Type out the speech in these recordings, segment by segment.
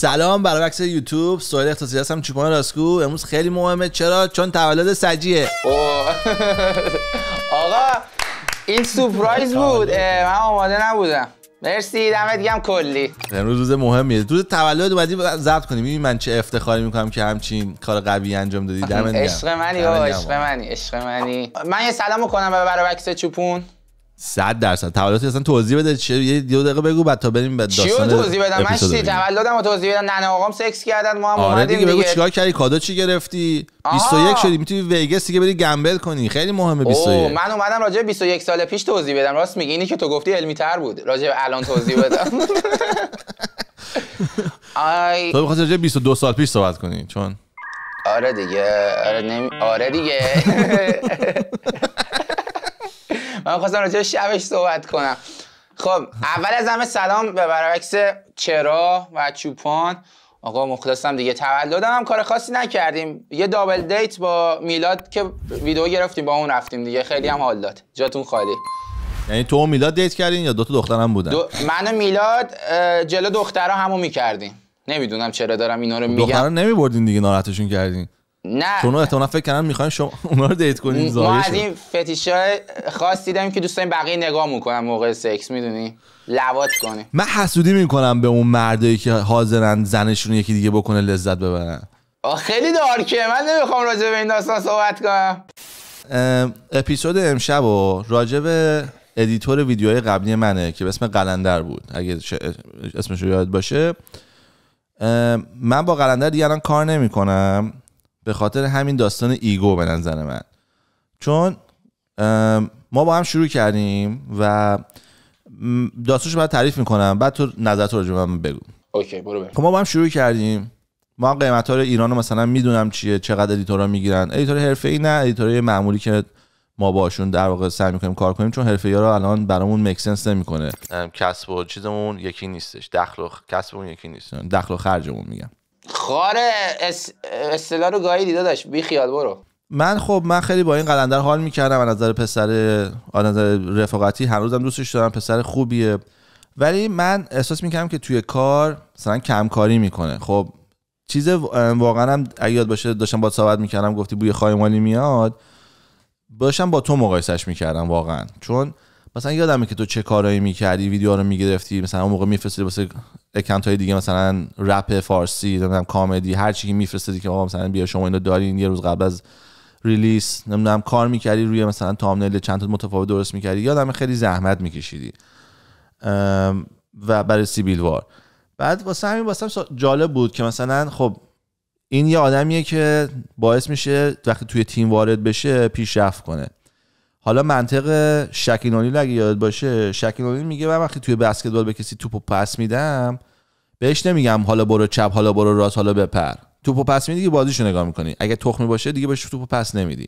سلام برابکس یوتیوب سوال اختصاصی هستم چوپان راسکو امروز خیلی مهمه چرا چون تولد سجیه آقا این سورپرایز بود من آماده نبودم مرسی دمت گم کلی امروز روز مهمیه روز تولد اومدی ضبط کنیم ببین من چه افتخاری میکنم که همچین کار قوی انجام دادی دمت گم عشق منی عشق منی عشق منی من یه سلام میکنم به برابکس چوپون 100 درصد تولدت اصلا توضیح بده چه یه دو دقیقه بگو بعد تا بریم به داستان چی توضیح بدم من چی تولدم و توضیح بدم ننه آقام سکس کردن ما هم آره دیگه, بگو چیکار کردی کادو چی گرفتی 21 شدی میتونی وگاس دیگه بری گمبل کنی خیلی مهمه 21 من اومدم راجع 21 سال پیش توضیح بدم راست میگی اینی که تو گفتی علمی تر بود راجع الان توضیح بدم آی تو می‌خواستی راجع 22 سال پیش صحبت کنی چون آره دیگه آره نمی... آره دیگه من خواستم راجع شبش صحبت کنم خب اول از همه سلام به برعکس چرا و چوپان آقا مخلصم دیگه تولدم هم کار خاصی نکردیم یه دابل دیت با میلاد که ویدیو گرفتیم با اون رفتیم دیگه خیلی هم حال داد جاتون خالی یعنی تو و میلاد دیت کردین یا دو تا دخترم بودن دو... من و میلاد جلو دخترها همو میکردیم نمیدونم چرا دارم اینا رو خب، میگم نمی نمیبردین دیگه ناراحتشون کردین نه چون احتمالا فکر کردن میخوایم شما اونا رو دیت کنیم ما از این فتیشای خاص دیدم که دوستان بقیه نگاه میکنن موقع سکس میدونی لوات کنه من حسودی میکنم به اون مردایی که حاضرن زنشون یکی دیگه بکنه لذت ببرن خیلی دارکه من نمیخوام راجع به این داستان صحبت کنم اپیزود امشب و راجع به ادیتور ویدیوهای قبلی منه که به اسم قلندر بود اگه اسمش رو یاد باشه من با قلندر دیگه کار نمیکنم به خاطر همین داستان ایگو به نظر من چون ما با هم شروع کردیم و داستانش باید تعریف میکنم بعد تو نظر تو راجع من بگو اوکی خب ما با هم شروع کردیم ما قیمت ها ایران رو مثلا میدونم چیه چقدر ها میگیرن ادیتور حرفه ای نه های معمولی که ما باشون در واقع سعی میکنیم کار کنیم چون حرفه ها رو الان برامون مکسنس نمیکنه کسب و چیزمون یکی نیستش دخل و کسبمون یکی نیست دخل و خرجمون میگم خار اس... رو گاهی دیده داشت بی خیال برو من خب من خیلی با این قلندر حال میکردم از نظر پسر از نظر رفاقتی روزم دوستش دارم پسر خوبیه ولی من احساس میکردم که توی کار مثلا کمکاری میکنه خب چیز واقعا هم اگه یاد باشه داشتم با صحبت میکردم گفتی بوی مالی میاد باشم با تو مقایسش میکردم واقعا چون مثلا یادمه که تو چه کارایی میکردی ویدیوها رو میگرفتی مثلا اون موقع میفرستی واسه اکانت های دیگه مثلا رپ فارسی نمیدونم کامدی هر چی که میفرستی که آقا مثلا بیا شما اینو دارین یه روز قبل از ریلیس نمیدونم کار میکردی روی مثلا تامنل چند تا متفاوت درست میکردی یادم خیلی زحمت میکشیدی و برای سیبیل وار بعد واسه همین واسه جالب بود که مثلا خب این یه آدمیه که باعث میشه وقتی توی تیم وارد بشه پیشرفت کنه حالا منطق شکینولی اگه یاد باشه شکینولی میگه من وقتی توی بسکتبال به کسی توپو پس میدم بهش نمیگم حالا برو چپ حالا برو راست حالا بپر توپو پس میدی دیگه بازیشو نگاه میکنی اگه تخمی باشه دیگه بهش توپو پس نمیدی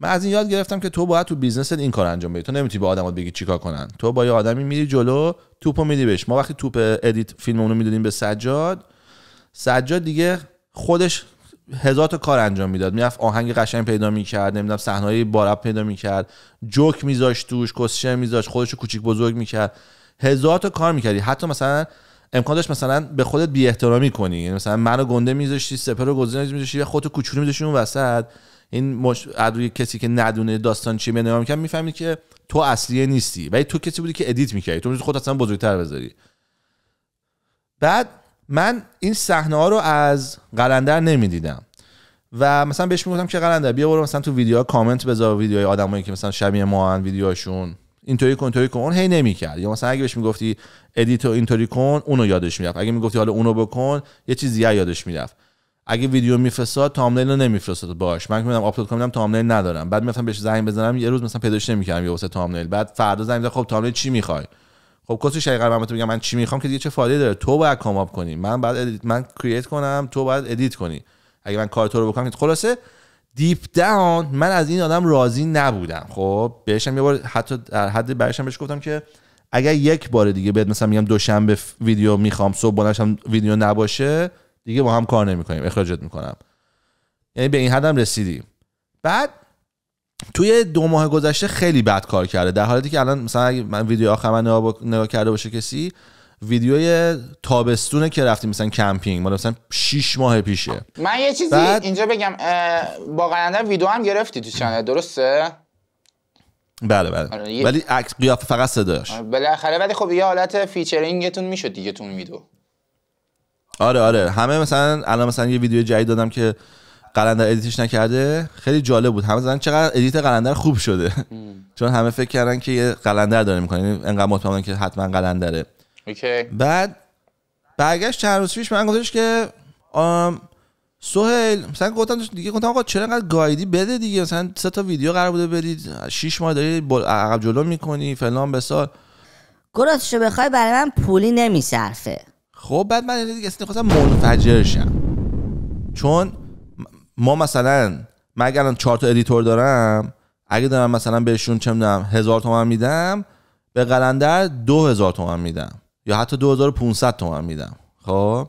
من از این یاد گرفتم که تو باید تو بیزنست این کار انجام بدی تو نمیتونی به آدمات بگی چیکار کنن تو با یه آدمی میری جلو توپو میدی بهش ما وقتی توپ ادیت فیلممونو میدادیم به سجاد سجاد دیگه خودش هزار تا کار انجام میداد میرفت آهنگ قشنگ پیدا میکرد نمیدونم صحنه بارب پیدا میکرد جوک میذاشت توش کوسشن میذاشت خودش کوچیک بزرگ میکرد هزار تا کار میکردی حتی مثلا امکان داشت مثلا به خودت بی احترامی کنی یعنی مثلا منو گنده میذاشتی سپر رو گزینه میذاشتی یا خودتو کوچولو میذاشتی اون وسط این مش... روی کسی که ندونه داستان چی به نگاه میفهمی که تو اصلیه نیستی ولی تو کسی بودی که ادیت میکردی تو خودت اصلا بزرگتر بذاری بعد من این صحنه ها رو از قلندر نمیدیدم و مثلا بهش میگفتم که قلندر بیا برو مثلا تو ویدیوها کامنت بذار ویدیوهای آدمایی که مثلا شبیه ما ان ویدیوهاشون اینطوری کن اینطوری کن اون هی نمیکرد یا مثلا اگه بهش میگفتی ادیت اینطوری کن اونو یادش میرفت اگه میگفتی حالا اونو بکن یه چیزی یادش میرفت اگه ویدیو میفرستاد تامنیل رو نمیفرستاد باش من که آپلود کنم تامنیل ندارم بعد میفتم بهش زنگ بزنم یه روز مثلا پیداش نمیکردم یه واسه تامنیل بعد فردا زنگ خب تامنیل چی میخوای خب کسی شقیقه من میگم من چی میخوام که دیگه چه فایده داره تو باید کاماب کنی من بعد ادیت من کرییت کنم تو باید ادیت کنی اگه من کار تو رو بکنم خلاصه دیپ داون من از این آدم راضی نبودم خب بهشم یه بار حتی در حد برشم بهش گفتم که اگر یک بار دیگه بهت مثلا میگم دوشنبه ویدیو میخوام صبح هم ویدیو نباشه دیگه با هم کار نمیکنیم اخراجت میکنم یعنی به این حدم رسیدیم بعد توی دو ماه گذشته خیلی بد کار کرده در حالی که الان مثلا اگه من ویدیو آخر من نگاه, کرده باشه کسی ویدیوی تابستونه که رفتیم مثلا کمپینگ مال مثلا 6 ماه پیشه من یه چیزی اینجا بگم با قرنده ویدیو هم گرفتی تو چنل درسته بله بله آره، ولی عکس قیافه فقط صداش آره، بالاخره ولی خب یه حالت فیچرینگتون میشد دیگه تون ویدیو آره آره همه مثلا الان مثلا یه ویدیو جدید دادم که قلندر ادیتش نکرده خیلی جالب بود همه زن چقدر ادیت قلندر خوب شده چون همه فکر کردن که یه قلندر داره میکنه یعنی انقدر که حتما قلندره اوکی. بعد برگشت چند روز پیش من گفتش که آم مثلا گفتم دیگه گفتم آقا چرا انقدر گایدی بده دیگه مثلا سه تا ویدیو قرار بوده بدید 6 ماه داری عقب جلو میکنی فلان بسار گرسشو بخوای برای من پولی نمیصرفه خب بعد من دیگه اصلا خواستم منفجر چون ما مثلا من الان چهار تا ادیتور دارم اگه دارم مثلا بهشون چه میدونم هزار تومن میدم به قلندر دو هزار تومن میدم یا حتی پونصد تومن میدم خب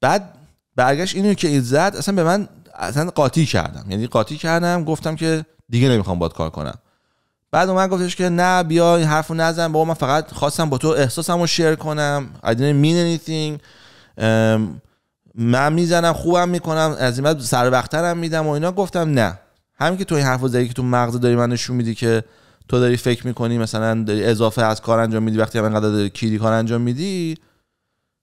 بعد برگشت اینو که این زد اصلا به من اصلا قاطی کردم یعنی قاطی کردم گفتم که دیگه نمیخوام باد کار کنم بعد من گفتش که نه بیا این حرفو نزن بابا من فقط خواستم با تو احساسمو شیر کنم I didn't mean anything من میزنم خوبم میکنم از این سر وقترم میدم و اینا گفتم نه هم که تو این حرف زدی که تو مغز داری من نشون میدی که تو داری فکر میکنی مثلا داری اضافه از کار انجام میدی وقتی من انقدر داری کیری کار انجام میدی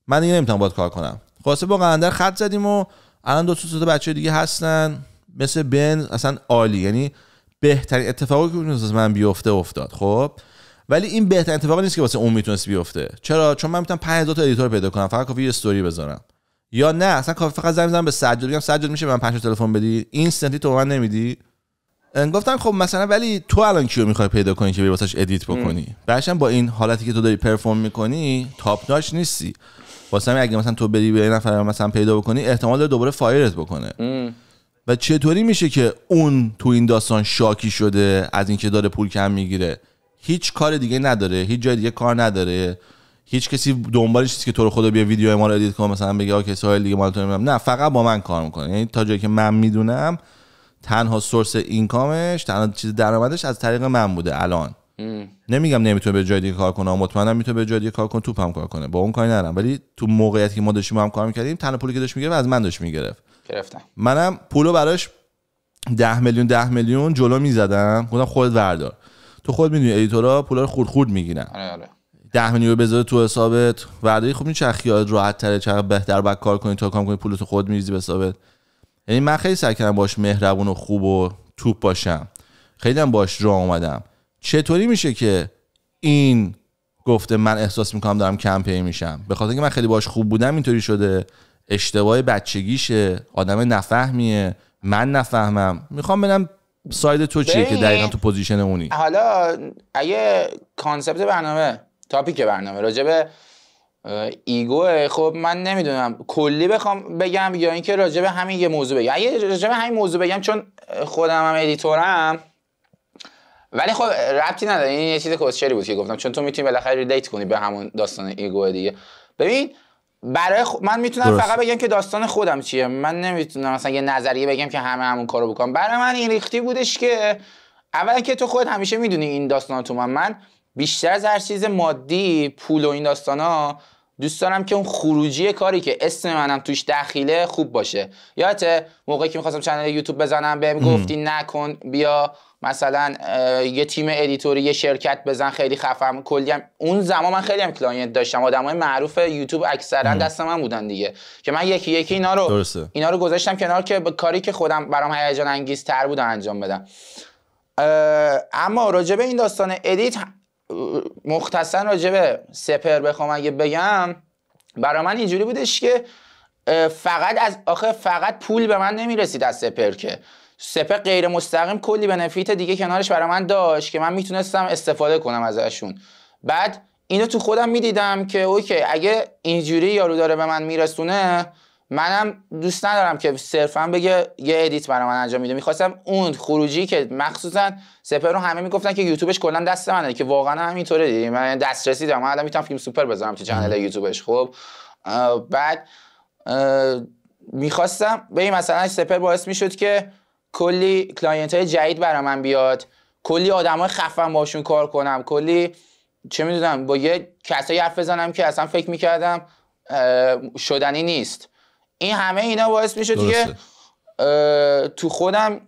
من دیگه نمیتونم باید کار کنم خلاصه خب، با قندر خط زدیم و الان دو تا بچه دیگه هستن مثل بن اصلا عالی یعنی بهترین اتفاقی که میتونست من بیفته افتاد خب ولی این بهترین اتفاقی نیست که واسه اون میتونست بیفته چرا چون من میتونم 5000 تا ادیتور پیدا کنم فقط کافی یه استوری بذارم یا نه اصلا کافی فقط زنگ بزنم به سجاد بگم سجاد میشه من پنج تلفن بدی اینستنتی تو من نمیدی گفتم خب مثلا ولی تو الان کیو میخوای پیدا کنی که بری واسش ادیت بکنی بعدشم با این حالتی که تو داری پرفورم میکنی تاپ ناش نیستی واسه اگه مثلا تو بری به نفر مثلا پیدا بکنی احتمال داره دوباره فایرت بکنه و چطوری میشه که اون تو این داستان شاکی شده از اینکه داره پول کم میگیره هیچ کار دیگه نداره هیچ جای دیگه کار نداره هیچ کسی دنبال چیزی که تو رو خدا بیا ویدیو ما رو ادیت کنه مثلا بگه اوکی سوال دیگه مال نه فقط با من کار میکنه یعنی تا جایی که من میدونم تنها سورس اینکامش تنها چیز درآمدش از طریق من بوده الان ام. نمیگم نمیتونه به جای دیگه کار کنه مطمئنم میتونه به جای دیگه کار کنه توپم کار کنه با اون کاری ندارم ولی تو موقعیتی که ما داشتیم هم کار میکردیم تنها پولی که داشت میگرفت از من داشت میگرفت گرفتم منم پولو براش 10 میلیون ده میلیون جلو میزدم گفتم خودت بردار تو خود میدونی ادیتورا پولا رو خورد خورد میگیرن آره آره. ده میلیون بذاره تو حسابت وعده خوب میچرخی یاد راحت تره چرا بهتر بعد کار کنی تا کام کنی پولتو خود میریزی به حسابت یعنی من خیلی سعی کردم باش مهربون و خوب و توپ باشم خیلی هم باش رو اومدم چطوری میشه که این گفته من احساس میکنم دارم کمپین میشم به خاطر اینکه من خیلی باش خوب بودم اینطوری شده اشتباه بچگیشه آدم نفهمیه من نفهمم میخوام بدم ساید تو چیه که دقیقا تو پوزیشن اونی حالا اگه کانسپت برنامه تاپیک برنامه راجبه ایگو خب من نمیدونم کلی بخوام بگم یا اینکه راجبه همین یه موضوع بگم اگه راجبه همین موضوع بگم چون خودم هم ادیتورم ولی خب ربطی نداره این یه چیز کوسچری بود که گفتم چون تو میتونی بالاخره ریلیت کنی به همون داستان ایگو دیگه ببین برای خ... من میتونم فقط بگم که داستان خودم چیه من نمیتونم مثلا یه نظریه بگم که همه همون کارو بکنم برای من این ریختی بودش که اول که تو خود همیشه میدونی این داستان تو من بیشتر از هر چیز مادی پول و این داستان ها دوست دارم که اون خروجی کاری که اسم منم توش دخیله خوب باشه یادت موقعی که میخواستم چنل یوتیوب بزنم بهم گفتی نکن بیا مثلا یه تیم ادیتوری یه شرکت بزن خیلی خفم کلی اون زمان من خیلی هم کلاینت داشتم های معروف یوتیوب اکثرا دست من بودن دیگه که من یکی یکی اینا رو اینا رو گذاشتم کنار که کاری که خودم برام هیجان انگیز تر بود انجام بدم اما راجبه این داستان ادیت مختصر راجبه سپر بخوام اگه بگم برای من اینجوری بودش که فقط از آخه فقط پول به من نمیرسید از سپر که سپر غیر مستقیم کلی به بنفیت دیگه کنارش برای من داشت که من میتونستم استفاده کنم ازشون بعد اینو تو خودم میدیدم که اوکی اگه اینجوری یارو داره به من میرسونه منم دوست ندارم که صرفا بگه یه ادیت برای من انجام میده میخواستم اون خروجی که مخصوصا سپر رو همه میگفتن که یوتیوبش کلا دست منه که واقعا همینطوره دیدی من دسترسی دارم من الان میتونم فیلم سوپر بذارم تو کانال یوتیوبش خب بعد میخواستم به این مثلا سپر باعث میشد که کلی کلاینت های جدید برای من بیاد کلی آدم های خفن باشون کار کنم کلی چه میدونم با یه کسایی حرف بزنم که اصلا فکر میکردم شدنی نیست این همه اینا باعث میشه دیگه تو خودم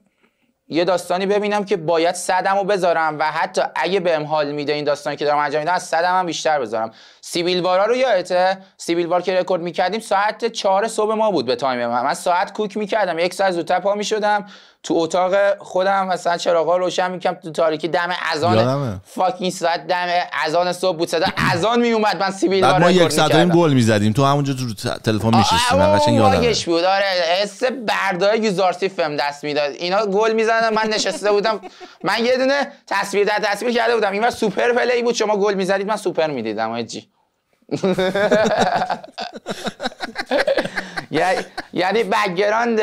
یه داستانی ببینم که باید صدم رو بذارم و حتی اگه بهم حال میده این داستانی که دارم انجام میدم از صدم هم بیشتر بذارم سیبیل وارا رو یادته سیبیل وار که رکورد میکردیم ساعت چهار صبح ما بود به تایم من من ساعت کوک میکردم یک ساعت زودتر پا میشدم تو اتاق خودم مثلا چراغا روشن میکنم تو تاریکی دم اذان فاکین ساعت دم اذان صبح بود صدا اذان اومد من سیبیل ما یک ساعت گل میزدیم تو همونجا تو تلفن میشستیم من قشنگ یادم بود آره اس بردای یوزارسی فم دست میداد اینا گل میزدن من نشسته بودم من یه دونه تصویر در تصویر کرده بودم اینور سوپر پلی بود شما گل میزدید من سوپر میدیدم آجی یعنی, یعنی بگراند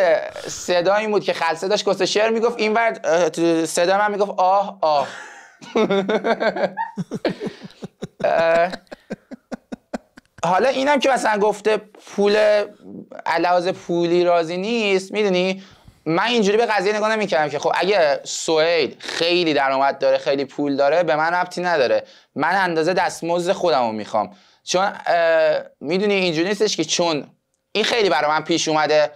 این بود که خلصه داشت گسته شعر میگفت این ورد صدا من میگفت آه آه حالا اینم که مثلا گفته پول علاوز پولی راضی نیست میدونی من اینجوری به قضیه نگاه نمیکردم که خب اگه سوئد خیلی درآمد داره خیلی پول داره به من ربطی نداره من اندازه دستمزد خودم رو میخوام چون میدونی اینجوری نیستش که چون این خیلی برای من پیش اومده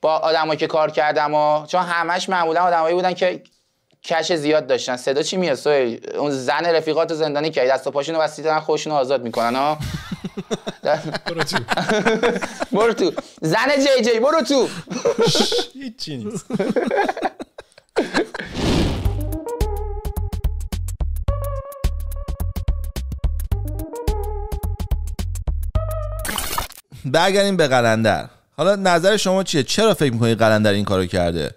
با آدمایی که کار کردم و چون همش معمولا آدمایی بودن که کش زیاد داشتن صدا چی میاد اون زن رفیقات زندانی که دست و پاشونو بستی دارن خودشونو آزاد میکنن ها برو تو زن جی جی برو تو هیچ نیست برگردیم به قلندر حالا نظر شما چیه چرا فکر میکنید قلندر این کارو کرده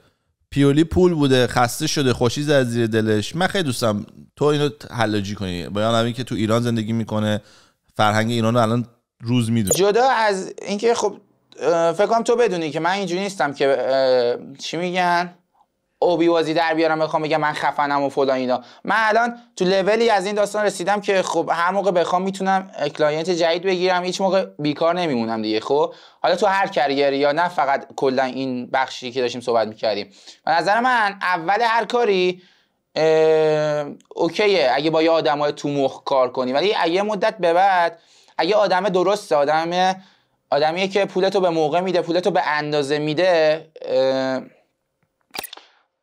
پیولی پول بوده خسته شده خوشی از زیر دلش من خیلی دوستم تو اینو حلاجی کنی بیان همین که تو ایران زندگی میکنه فرهنگ ایران رو الان روز میدونه جدا از اینکه خب فکر کنم تو بدونی که من اینجوری نیستم که چی میگن اوبی بازی در بیارم میخوام بگم من خفنم و فلان اینا من الان تو لولی از این داستان رسیدم که خب هر موقع بخوام میتونم کلاینت جدید بگیرم هیچ موقع بیکار نمیمونم دیگه خب حالا تو هر کریری یا نه فقط کلا این بخشی که داشتیم صحبت میکردیم به نظر من اول هر کاری اوکیه اگه با یه های تو مخ کار کنی ولی اگه مدت به بعد اگه آدم درست آدم آدمیه که پولتو به موقع میده پولتو به اندازه میده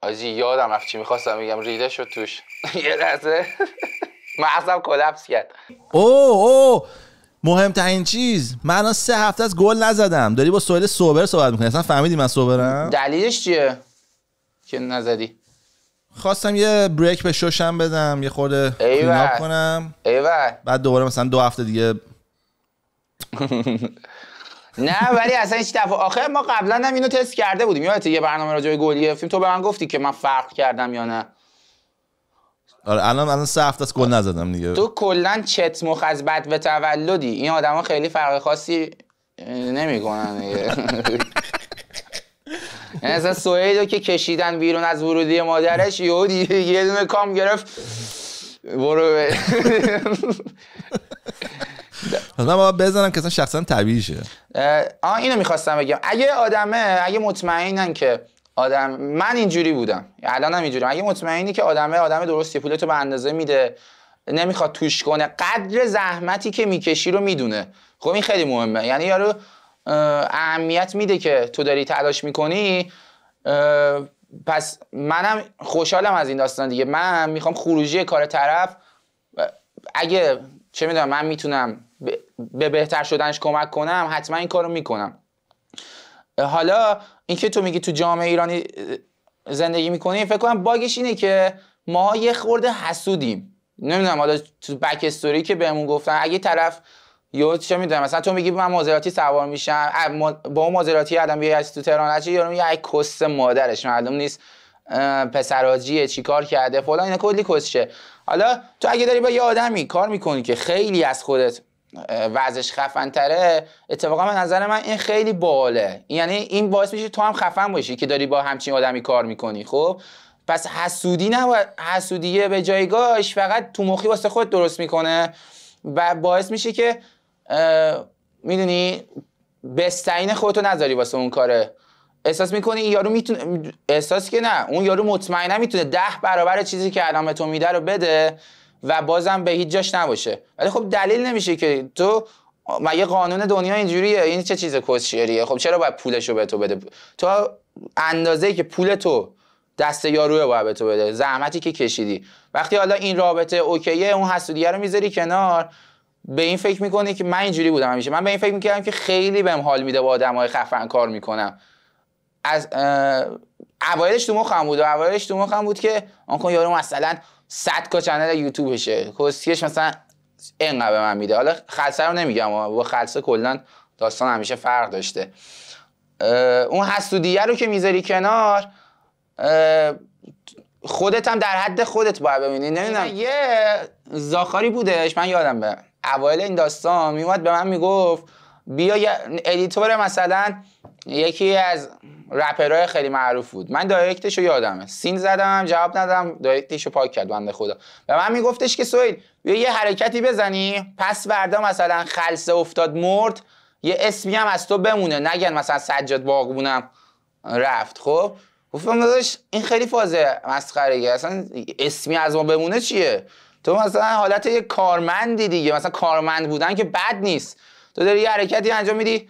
آزی یادم چی میخواستم بگم ریده شد توش یه لحظه مغزم کلپس کرد اوه اوه این چیز من الان سه هفته از گل نزدم داری با سوال سوبر صحبت میکنی اصلا فهمیدی من سوبرم دلیلش چیه که نزدی خواستم یه بریک به شوشم بدم یه خورده کلیناپ کنم ایوه. بعد دوباره مثلا دو هفته دیگه نه ولی اصلا هیچ دفعه آخر ما قبلا هم اینو تست کرده بودیم یادت یه برنامه راجع به گل گرفتیم تو به من گفتی که من فرق کردم یا نه آره الان الان سه هفته از گل نزدم دیگه تو کلا چت مخ از بد به تولدی این آدما خیلی فرق خاصی نمیکنن دیگه یعنی اصلا که کشیدن بیرون از ورودی مادرش یهو یه دونه کام گرفت برو نه باید بزنم که اصلا شخصا طبیعی شه آه اینو میخواستم بگم اگه آدمه اگه مطمئنن که آدم من اینجوری بودم هم اینجوری اگه مطمئنی که آدمه آدم درستی پولتو به اندازه میده نمیخواد توش کنه قدر زحمتی که میکشی رو میدونه خب این خیلی مهمه یعنی یارو اهمیت میده که تو داری تلاش میکنی پس منم خوشحالم از این داستان دیگه من میخوام خروجی کار طرف اگه چه میدونم من میتونم به بهتر شدنش کمک کنم حتما این کارو میکنم حالا اینکه تو میگی تو جامعه ایرانی زندگی میکنی فکر کنم باگش اینه که ما یه خورده حسودیم نمیدونم حالا تو بک استوری که بهمون گفتن اگه طرف یا چه میدونم مثلا تو میگی من مازراتی سوار میشم با اون مازراتی آدم بیای از تو تهران هرچی یارو میگه کس مادرش معلوم نیست پسراجیه چیکار کرده فلان اینا کلی کسشه حالا تو اگه داری با یه آدمی کار میکنی که خیلی از خودت وزش خفن تره اتفاقا به نظر من این خیلی باله یعنی این باعث میشه تو هم خفن باشی که داری با همچین آدمی کار میکنی خب پس حسودی نه حسودیه به جایگاهش فقط تو مخی واسه خود درست میکنه و باعث میشه که میدونی بستعین خودتو نذاری واسه اون کاره احساس میکنی یارو میتونه احساس که نه اون یارو مطمئنه میتونه ده برابر چیزی که الان به تو میده رو بده و بازم به هیچ جاش نباشه ولی خب دلیل نمیشه که تو مگه قانون دنیا اینجوریه این چه چیز کسشریه خب چرا باید پولش رو به تو بده تو اندازه ای که پول تو دست یاروه باید به تو بده زحمتی که کشیدی وقتی حالا این رابطه اوکیه اون حسودیه رو میذاری کنار به این فکر میکنی که من اینجوری بودم همیشه من به این فکر میکردم که خیلی بهم حال میده با آدمای خفن کار میکنم از اوایلش تو مخم بود و اوایلش تو مخم بود که آنکن یارو مثلا صد تا چنل یوتیوبشه کوسیش مثلا اینقدر به من میده حالا خلصه رو نمیگم با خلصه کلا داستان همیشه فرق داشته اون حسودیه رو که میذاری کنار خودت هم در حد خودت باید ببینی نمیدونم یه زاخاری بودش من یادم به اوایل این داستان میومد به من میگفت بیا ادیتور مثلا یکی از رپرهای خیلی معروف بود من دایرکتش رو یادمه سین زدم جواب ندادم دایرکتش رو پاک کرد بنده خدا و من میگفتش که سویل بیا یه حرکتی بزنی پس وردا مثلا خلصه افتاد مرد یه اسمی هم از تو بمونه نگن مثلا سجاد باغبونم رفت خب گفتم داداش این خیلی فازه مسخره اصلا اسمی از ما بمونه چیه تو مثلا حالت یه کارمندی دیگه مثلا کارمند بودن که بد نیست تو داری یه حرکتی انجام میدی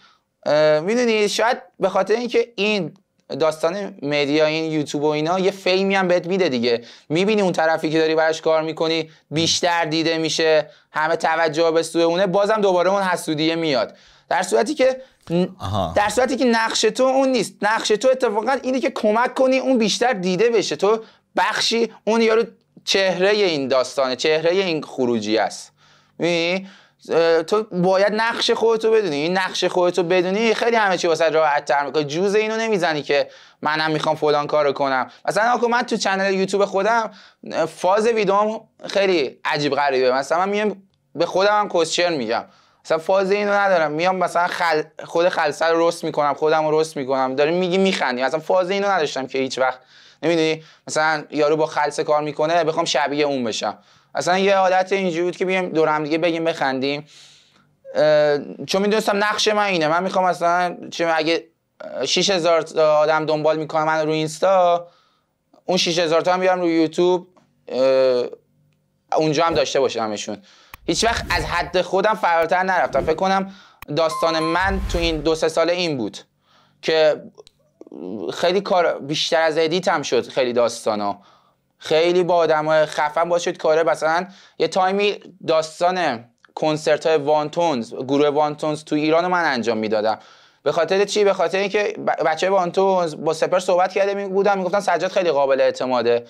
میدونی شاید به خاطر اینکه این داستان مدیا این یوتیوب و اینا یه فیمی هم بهت میده دیگه میبینی اون طرفی که داری براش کار میکنی بیشتر دیده میشه همه توجه به سوی اونه بازم دوباره اون حسودیه میاد در صورتی که در صورتی که نقش تو اون نیست نقش تو اتفاقا اینه که کمک کنی اون بیشتر دیده بشه تو بخشی اون یارو چهره این داستانه چهره این خروجی است تو باید نقش خودتو بدونی این نقش خودتو بدونی خیلی همه چی واسه راحت تر میکنه جوز اینو نمیزنی که منم میخوام فلان کارو کنم مثلا آقا من تو چنل یوتیوب خودم فاز ویدوم خیلی عجیب غریبه مثلا من میام به خودم هم میگم مثلا فاز اینو ندارم میام مثلا خل... خود خلصه رو رست میکنم خودم رو رست میکنم داریم میگی میخندی مثلا فاز اینو نداشتم که هیچ وقت نمیدونی مثلا یارو با خلصه کار میکنه بخوام شبیه اون بشم اصلا یه عادت اینجوری بود که بیایم دور هم دیگه بگیم بخندیم چون میدونستم نقش من اینه من میخوام اصلا چه اگه 6000 آدم دنبال میکنه من رو اینستا اون 6000 تا هم بیارم رو یوتیوب اونجا هم داشته باشم همشون هیچ وقت از حد خودم فراتر نرفتم فکر کنم داستان من تو این دو سه ساله این بود که خیلی کار بیشتر از ادیت شد خیلی داستانا خیلی با های خفن باشید کاره مثلا یه تایمی داستان کنسرت های وانتونز گروه وانتونز تو ایران من انجام میدادم به خاطر چی به خاطر اینکه بچه وانتونز با سپر صحبت کرده می بودم میگفتن سجاد خیلی قابل اعتماده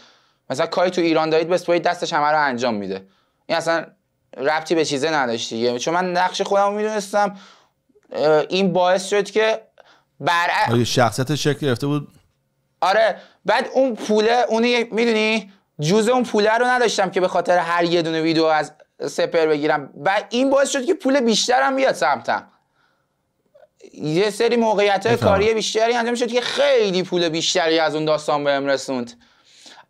مثلا کاری تو ایران دارید بسپرید دستش همه رو انجام میده این اصلا ربطی به چیزه نداشت دیگه چون من نقش خودم میدونستم این باعث شد که بر شکل گرفته بود آره بعد اون پوله اون میدونی جوز اون پوله رو نداشتم که به خاطر هر یه دونه ویدیو از سپر بگیرم و این باعث شد که پول بیشترم بیاد سمتم یه سری موقعیت های کاری بیشتری انجام شد که خیلی پول بیشتری از اون داستان بهم رسوند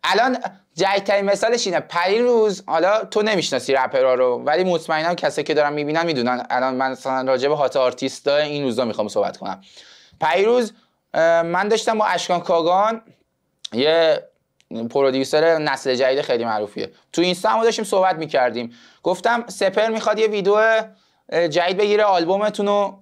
الان جایترین مثالش اینه روز حالا تو نمیشناسی رپرا رو ولی مطمئنم کسایی که دارن میبینن میدونن الان من مثلا راجع به هات آرتیستا این روزا میخوام صحبت کنم پریروز من داشتم با اشکان کاگان یه پرودیوسر نسل جدید خیلی معروفیه تو اینستا هم داشتیم صحبت میکردیم گفتم سپر میخواد یه ویدیو جدید بگیره آلبومتون رو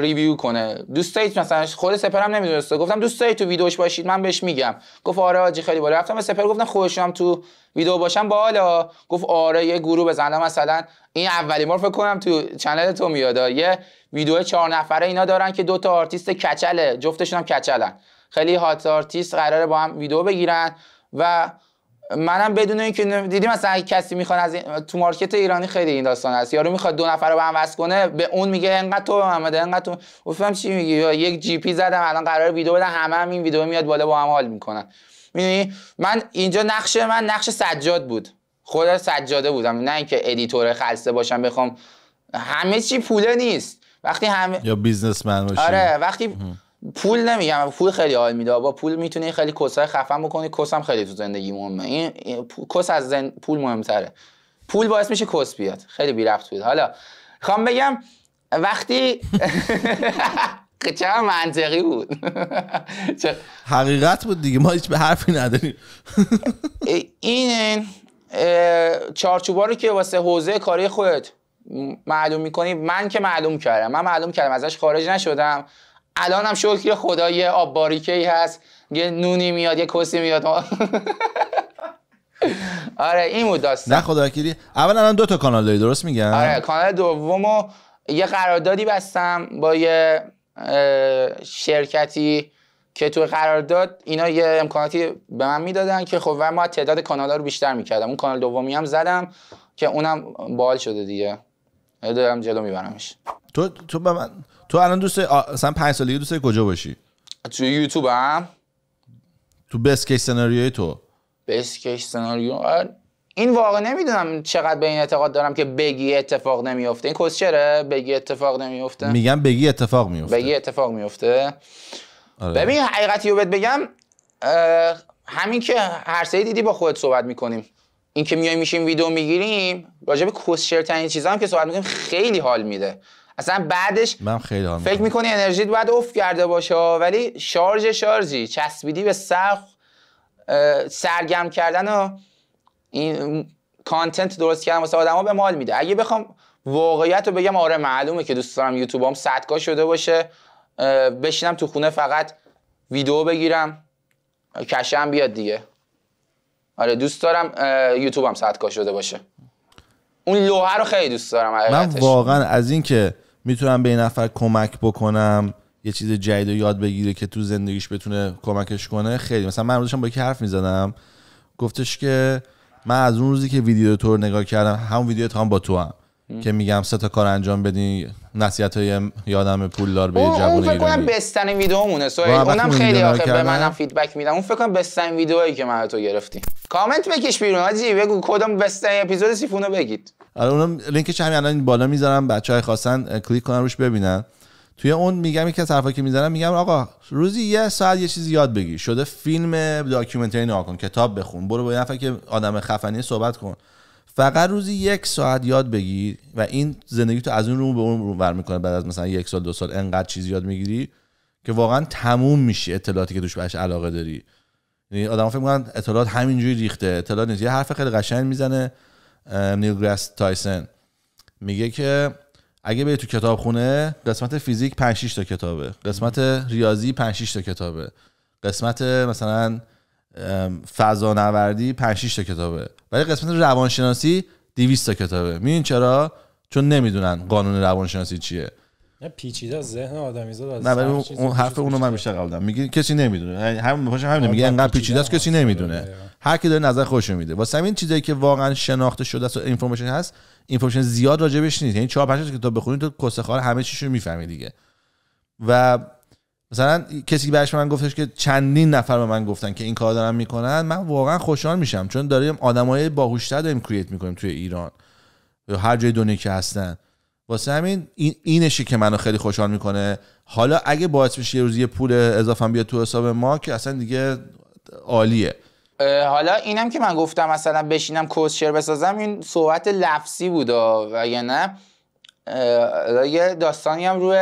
ریویو کنه دوست دارید مثلا خود سپر هم نمیدونسته گفتم دوست دارید تو ویدیوش باشید من بهش میگم گفت آره آجی خیلی بالا رفتم به سپر گفتم خودشم تو ویدیو باشم بالا گفت آره یه گروه بزنم مثلا این اولین بار فکر کنم تو چنل تو میاد یه ویدیو چهار نفره اینا دارن که دو آرتیست کچله جفتشون هم کچلن خیلی هات آرتیست قراره با هم ویدیو بگیرن و منم بدون اینکه دیدیم مثلا کسی میخواد از تو مارکت ایرانی خیلی این داستان هست یارو میخواد دو نفر رو به هم وصل کنه به اون میگه انقدر تو به انقدر تو گفتم چی میگی یک جی پی زدم الان قرار ویدیو بدم همه هم این ویدیو میاد بالا با هم حال میکنن میدونی من اینجا نقش من نقش سجاد بود خود سجاده بودم نه اینکه ادیتور خلصه باشم بخوام همه چی پوله نیست وقتی همه یا بیزنسمن باشی آره وقتی پول نمیگم پول خیلی حال میده با پول میتونی خیلی کسای خفن بکنی هم خیلی تو زندگی مهمه این کس از زن... پول مهمتره پول باعث میشه کس بیاد خیلی بی رفت بود حالا خوام بگم وقتی چرا منطقی بود حقیقت بود دیگه ما هیچ به حرفی نداریم این چارچوبا رو که واسه حوزه کاری خودت معلوم میکنی من که معلوم کردم من معلوم کردم ازش خارج نشدم الان هم شکر خدا یه آب باریکه ای هست یه نونی میاد یه کسی میاد آره این بود داستان نه خدا کیری اول الان دو تا کانال داری درست میگن آره کانال دومو یه قراردادی بستم با یه شرکتی که تو قرارداد اینا یه امکاناتی به من میدادن که خب و ما تعداد کانال رو بیشتر میکردم اون کانال دومی هم زدم که اونم بال شده دیگه آره، دارم جلو میبرمش تو تو به من تو الان دوست مثلا 5 سالگی دوست کجا باشی تو یوتیوب هم تو بس کیس سناریوی تو بس کیس سناریو این واقع نمیدونم چقدر به این اعتقاد دارم که بگی اتفاق نمیفته این چرا بگی اتفاق نمیافته؟ میگم بگی اتفاق میفته بگی اتفاق میفته آره. ببین حقیقتی رو بهت بگم همین که هر سه دیدی با خودت صحبت میکنیم این که میایم میشیم ویدیو میگیریم راجع به کوشر ترین چیزا هم که صحبت میکنیم خیلی حال میده اصلا بعدش من خیلی حال فکر میکنی انرژیت باید اوف کرده باشه ولی شارژ شارژی چسبیدی به سخ سرگرم کردن و این کانتنت درست کردن واسه آدما به مال میده اگه بخوام واقعیت رو بگم آره معلومه که دوست دارم یوتیوبم صدکا شده باشه بشینم تو خونه فقط ویدیو بگیرم کشم بیاد دیگه آره دوست دارم هم صد شده باشه اون لوحه رو خیلی دوست دارم حقیقتش. من واقعا از اینکه میتونم به این نفر کمک بکنم یه چیز جدید رو یاد بگیره که تو زندگیش بتونه کمکش کنه خیلی مثلا من روزشم با یکی حرف میزنم گفتش که من از اون روزی که ویدیو تو رو نگاه کردم همون ویدیو تا هم با تو هم که میگم سه تا کار انجام بدین نصیحت های یادم پولدار به جوون ایرانی اون فکر بستن ویدیومونه سو اونم خیلی آخه به منم فیدبک میدم اون فکر کنم بستن ویدیوهایی که من تو گرفتی کامنت بکش بیرون آجی بگو کدوم بستن اپیزود سیفونو بگید آره اونم لینکش همین الان بالا میذارم بچهای خواستن کلیک کنن روش ببینن توی اون میگم یک از حرفا که میذارم میگم آقا روزی یه ساعت یه چیزی یاد بگی شده فیلم داکیومنتری نگاه کن کتاب بخون برو با یه که آدم خفنی صحبت کن فقط روزی یک ساعت یاد بگیر و این زندگی تو از اون رو به اون رو بر میکنه بعد از مثلا یک سال دو سال انقدر چیزی یاد میگیری که واقعا تموم میشی اطلاعاتی که توش بهش علاقه داری یعنی آدم فکر میکنن اطلاعات همینجوری ریخته اطلاعات نیست یه حرف خیلی قشنگ میزنه نیل گراس تایسن میگه که اگه بری تو کتابخونه قسمت فیزیک 5 تا کتابه قسمت ریاضی 5 تا کتابه قسمت مثلا فضا نوردی 5 6 تا کتابه ولی قسمت روانشناسی 200 تا کتابه میدونین چرا چون نمیدونن قانون روانشناسی چیه نه پیچیده ذهن آدمیزاد از نه ولی اون حرف اونو من بیشتر قبول میگه کسی نمیدونه یعنی هم میخوام همین آره، میگه انقدر پیچیده است کسی نمیدونه هر کی داره نظر خودش میده واسه همین چیزایی که واقعا شناخته شده است و اینفورمیشن هست اینفورمیشن زیاد راجبش نیست یعنی 4 5 تا کتاب بخونید تو کسخار همه چیزشو میفهمی دیگه و مثلا کسی بهش من گفتش که چندین نفر به من گفتن که این کار دارن میکنن من واقعا خوشحال میشم چون داریم آدمای باهوشتر داریم کریت میکنیم توی ایران هر جای دنیا که هستن واسه همین این اینشی که منو خیلی خوشحال میکنه حالا اگه باعث بشه یه روز یه پول اضافه بیاد تو حساب ما که اصلا دیگه عالیه حالا اینم که من گفتم مثلا بشینم کوسچر بسازم این صحبت لفظی بود و نه یه داستانی هم روی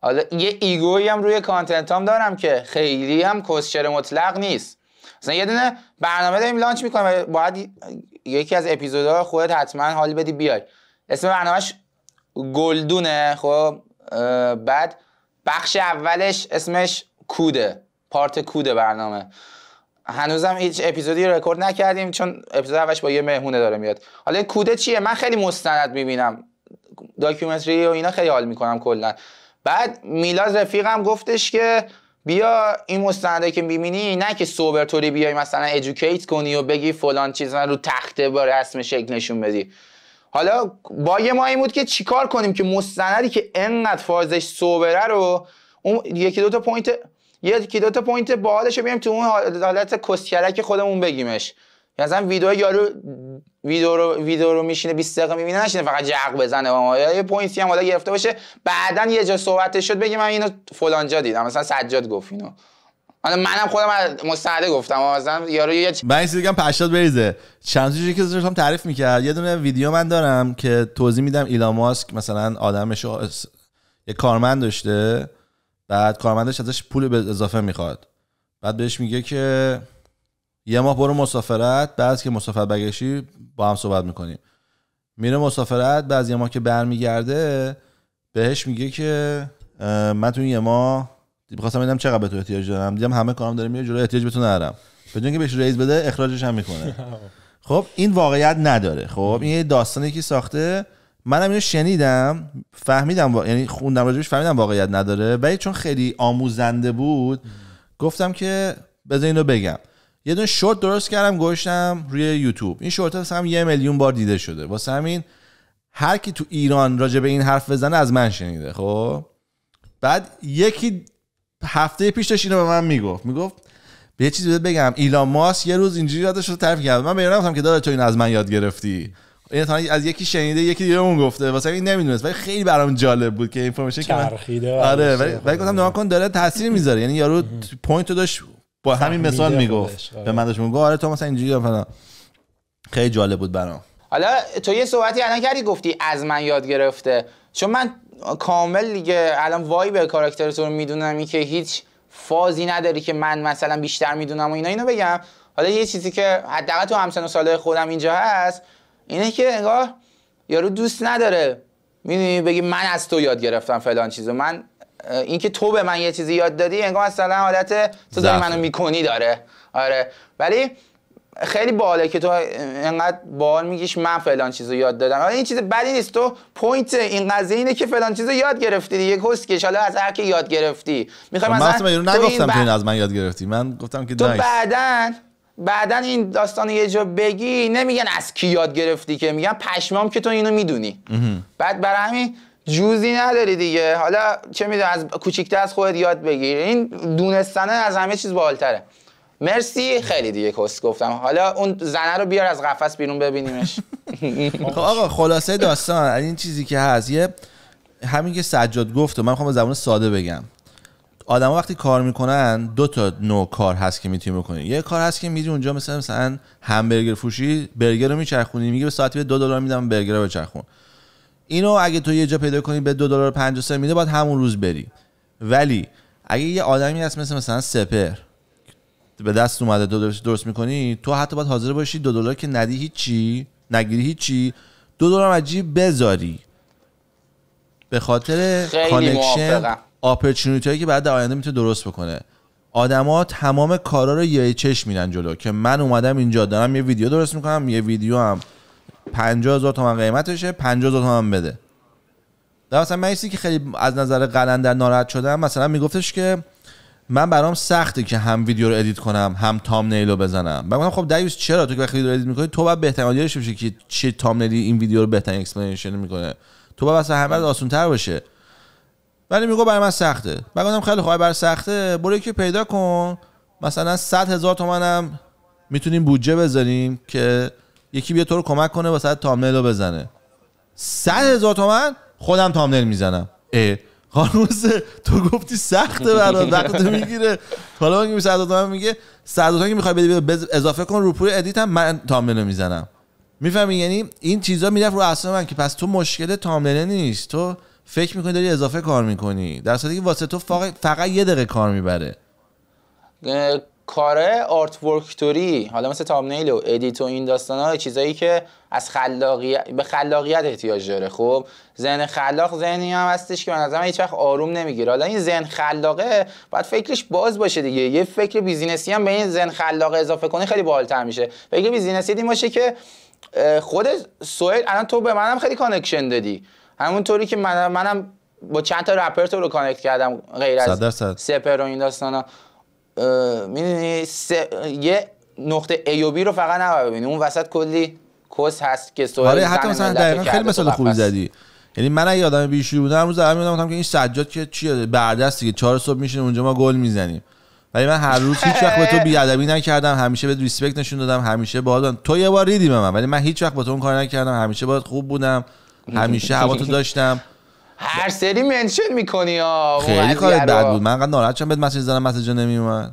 حالا یه ایگویی هم روی هم دارم که خیلی هم کسچر مطلق نیست مثلا یه دونه برنامه داریم لانچ میکنم باید یکی از اپیزودها خودت حتما حال بدی بیای اسم برنامهش گلدونه خب بعد بخش اولش اسمش کوده پارت کوده برنامه هنوزم هیچ اپیزودی رو رکورد نکردیم چون اپیزود اولش با یه مهمونه داره میاد حالا کوده چیه من خیلی مستند میبینم داکیومنتری و اینا خیلی حال میکنم کلا بعد میلاد رفیقم گفتش که بیا این مستنده که میبینی نه که طوری بیای مثلا ادوکییت کنی و بگی فلان چیز رو تخته با رسم شکل نشون بدی حالا باگ ما این بود که چیکار کنیم که مستندی که انقدر فازش سوبره رو اون یکی دوتا پوینت یکی پوینت رو بیایم تو اون حالت کسکرک خودمون بگیمش مثلا ویدیو یارو ویدیو رو ویدیو رو میشینه 20 دقیقه میبینه نشینه فقط جق بزنه ما یا یه پوینتی هم حالا گرفته باشه بعدا یه جا صحبتش شد بگه من اینو فلان جا دیدم مثلا سجاد گفت اینو منم خودم مستعده گفتم مثلا یارو یه چ... من دیگه پشتاد بریزه چند چیزی که داشتم تعریف میکرد یه دونه ویدیو من دارم که توضیح میدم ایلان ماسک مثلا آدمش یه کارمند داشته بعد کارمندش ازش پول به اضافه میخواد بعد بهش میگه که یه ماه برو مسافرت بعد که مسافرت بگشی با هم صحبت میکنیم میره مسافرت بعد یه ماه که برمیگرده بهش میگه که من تو یه ماه میخواستم ببینم چقدر به تو احتیاج دارم دیدم همه کارم داره میره جلو احتیاج به تو ندارم بدون که بهش ریز بده اخراجش هم میکنه خب این واقعیت نداره خب این یه داستانی که ساخته منم اینو شنیدم فهمیدم یعنی خوندم راجبش فهمیدم واقعیت نداره ولی چون خیلی آموزنده بود گفتم که بذار اینو بگم یه دونه شورت درست کردم گوشتم روی یوتیوب این شورت هم یه میلیون بار دیده شده واسه همین هر کی تو ایران راجع به این حرف بزنه از من شنیده خب بعد یکی هفته پیش داشت اینو به من میگفت میگفت به یه چیزی بگم ایلان ماس یه روز اینجوری یادش رو تعریف کرد من به که داره تو این از من یاد گرفتی این از یکی شنیده یکی دیگه اون گفته واسه این نمیدونست ولی خیلی برام جالب بود که اینفورمیشن که من آره ولی گفتم نگاه کن داره تاثیر میذاره یعنی یارو پوینتو داشت همین مثال میگفت آره. به من داشت آره تو مثلا اینجوری فلان خیلی جالب بود برام حالا تو یه صحبتی الان کردی گفتی از من یاد گرفته چون من کامل دیگه الان وای به کاراکتر تو رو میدونم که هیچ فازی نداری که من مثلا بیشتر میدونم و اینا اینو بگم حالا یه چیزی که حداقل تو همسن و ساله خودم اینجا هست اینه که نگاه یارو دوست نداره میدونی بگی من از تو یاد گرفتم فلان چیزو من اینکه تو به من یه چیزی یاد دادی انگار مثلا حالت تو داری منو میکنی داره آره ولی خیلی باله که تو انقدر بال میگیش من فلان چیزو یاد دادم این چیز بدی نیست تو پوینت این قضیه اینه که فلان چیزو یاد گرفتی دیگه کسکش حالا از هر کی یاد گرفتی میخوام خب، مثلا نگفتم که این از من یاد گرفتی من گفتم که تو بعدن بعدن این داستان یه جا بگی نمیگن از کی یاد گرفتی که میگن پشمام که تو اینو میدونی بعد برای همین جوزی نداری دیگه حالا چه میدونم از کوچیکتر از خودت یاد بگیر این دونستنه از همه چیز بالتره مرسی خیلی دیگه کس گفتم حالا اون زنه رو بیار از قفس بیرون ببینیمش خب آقا خلاصه داستان این چیزی که هست یه همین که سجاد گفت من میخوام به زبان ساده بگم آدم وقتی کار میکنن دو تا نوع کار هست که میتونی بکنی یه کار هست که میری اونجا مثلا مثلا همبرگر فروشی برگر رو میچرخونی میگه به ساعتی به دو دلار میدم برگر رو بچرخون اینو اگه تو یه جا پیدا کنی به دو دلار 53 میده باید همون روز بری ولی اگه یه آدمی هست مثل مثلا سپر به دست اومده دو درست, درست میکنی تو حتی باید حاضر باشی دو دلار که ندی هیچی نگیری هیچی دو دلار عجیب بذاری به خاطر کانکشن اپرچونیتی که بعد در آینده میتونه درست بکنه آدما تمام کارا رو یه چش میرن جلو که من اومدم اینجا دارم یه ویدیو درست میکنم یه ویدیو هم 50 هزار تومن قیمتشه 50 هزار تومن بده در مثلا من که خیلی از نظر قلندر ناراحت شدم مثلا میگفتش که من برام سخته که هم ویدیو رو ادیت کنم هم تامنیل رو بزنم من گفتم خب دیوز چرا تو که وقتی ویدیو ادیت میکنی تو باید بهترین داشته میشه که چه نیلی این ویدیو رو بهترین اکسپلنیشن میکنه تو باید واسه همه آسان تر باشه ولی میگو برام من سخته من گفتم خیلی خوبه برای سخته برو که پیدا کن مثلا 100 هزار تومنم میتونیم بودجه بذاریم که یکی بیا تو رو کمک کنه واسه تامنل رو بزنه سر هزار تومن خودم تامنل میزنم اه خانوس تو گفتی سخته برات وقت میگیره حالا میگه 100 تومن میگه 100 تومن که میخوای بدی اضافه کن رو پول ادیت هم من تامنل میزنم میفهمی یعنی این چیزا میرفت رو اصلا من که پس تو مشکل تامنل نیست تو فکر میکنی داری اضافه کار میکنی در صورتی که واسه تو فقط, فقط یه دقیقه کار میبره کاره آرت ورکتوری حالا مثل تامنیل و ادیت و این داستان ها چیزایی که از خلاقیت به خلاقیت احتیاج داره خب ذهن خلاق ذهنی هم هستش که به نظرم هیچ وقت آروم نمیگیره حالا این ذهن خلاقه باید فکرش باز باشه دیگه یه فکر بیزینسی هم به این ذهن خلاقه اضافه کنی خیلی باحال‌تر میشه فکر بیزینسی این باشه که خود سوئیل الان تو به منم خیلی کانکشن دادی همونطوری که من منم با چند تا رپر تو رو کانکت کردم غیر از سپر و این داستانا میدونی یه نقطه A و رو فقط نباید ببینی اون وسط کلی کس هست که سوال آره حتی مثلا دقیقا خیلی مثال خوبی زدی یعنی من اگه آدم بیشوری بودم روز اول میدونم که این سجاد که چیه از دیگه چهار صبح میشینه اونجا ما گل میزنیم ولی من هر روز هیچ وقت به تو بیادبی نکردم همیشه به ریسپکت نشون دادم همیشه باهات تو یه بار ریدی به من ولی من هیچ وقت با تو اون کار نکردم همیشه باهات خوب بودم همیشه هوا داشتم هر سری منشن میکنی ها خیلی کارت بد بود من قد ناراحت شدم بهت مسیج زدم مسیج اومد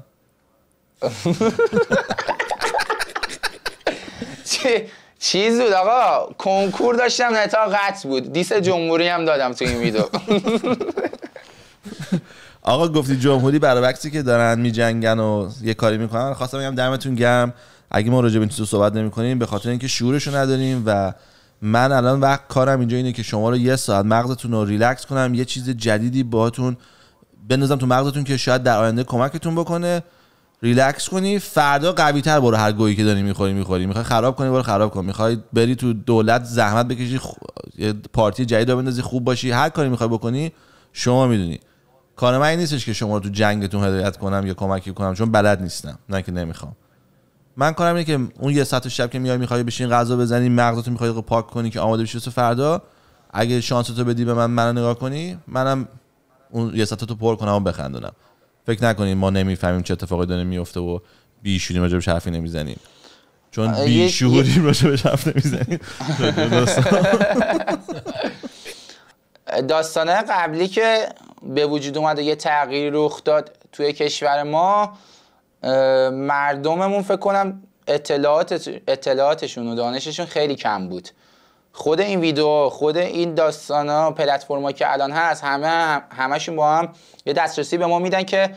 چیز بود آقا کنکور داشتم نتا قطع بود دیس جمهوری هم دادم تو این ویدیو آقا گفتی جمهوری برای وقتی که دارن میجنگن و یه کاری میکنن خواستم بگم دمتون گم اگه ما راجع به این صحبت نمیکنیم به خاطر اینکه شعورشو نداریم و من الان وقت کارم اینجا اینه که شما رو یه ساعت مغزتون رو ریلکس کنم یه چیز جدیدی باهاتون بندازم تو مغزتون که شاید در آینده کمکتون بکنه ریلکس کنی فردا قوی تر برو هر گویی که داری میخوری میخوری میخوای خراب کنی برو خراب کن میخوای بری تو دولت زحمت بکشی خ... پارتی جدید رو بندازی خوب باشی هر کاری میخوای بکنی شما میدونی کار من این نیستش که شما رو تو جنگتون هدایت کنم یا کمکی کنم چون بلد نیستم نه که نمیخوام من کارم اینه که اون یه ساعت شب که میای میخوای بشین غذا بزنی مغزتو میخوای پاک کنی که آماده بشی فردا اگه شانس تو بدی به من منو نگاه کنی منم اون یه ساعت تو پر کنم و بخندونم فکر نکنین ما نمیفهمیم چه اتفاقی داره میفته و بیشوری راجبش حرفی نمیزنیم چون بیشوری راجبش حرف نمیزنیم داستانه قبلی که به وجود اومد یه تغییر رخ داد توی کشور ما مردممون فکر کنم اطلاعاتشون و دانششون خیلی کم بود خود این ویدیو خود این داستان ها پلتفرما که الان هست همه همشون با هم یه دسترسی به ما میدن که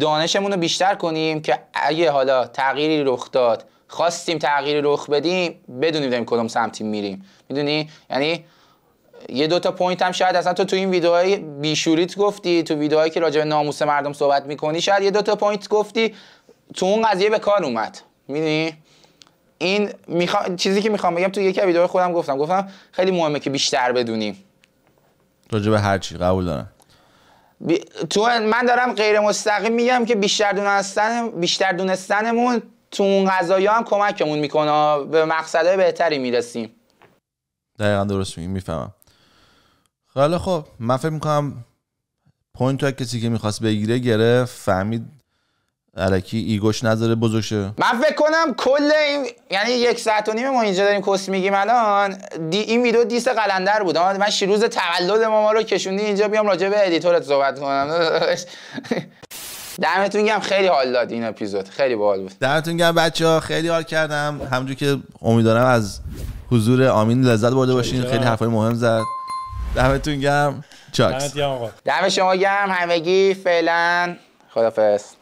دانشمون رو بیشتر کنیم که اگه حالا تغییری رخ داد خواستیم تغییری رخ بدیم بدونیم داریم کدوم سمتی میریم میدونی یعنی یه دوتا پوینت هم شاید اصلا تو تو این ویدیوهای بیشوریت گفتی تو ویدیوهایی که راجع به ناموس مردم صحبت میکنی شاید یه دوتا پوینت گفتی تو اون قضیه به کار اومد میدونی این میخوا... چیزی که میخوام بگم تو یکی از خودم گفتم گفتم خیلی مهمه که بیشتر بدونیم راجع به هر چی قبول دارم تو من دارم غیر مستقیم میگم که بیشتر دونستن بیشتر دونستنمون تو اون قضایا هم کمکمون میکنه به مقصدهای بهتری میرسیم دقیقا درست میگم میفهمم خیلی خب،, خب من فکر میکنم پوینت کسی که میخواست بگیره گرفت فهمید علکی ایگوش نذاره بزرگشه من فکر کنم کل این یعنی یک ساعت و نیم ما اینجا داریم کس میگیم الان دی... این ویدیو دیس قلندر بود من شیروز تولد ما ما رو کشوندی اینجا بیام راجع به ادیتورت صحبت کنم دمتون گم خیلی حال داد این اپیزود خیلی باحال بود دمتون گم بچه ها خیلی حال کردم همونجور که امیدوارم از حضور آمین لذت برده باشین خیلی حرفای مهم زد دمتون گم چاکس شما گم همگی فعلا خدافظ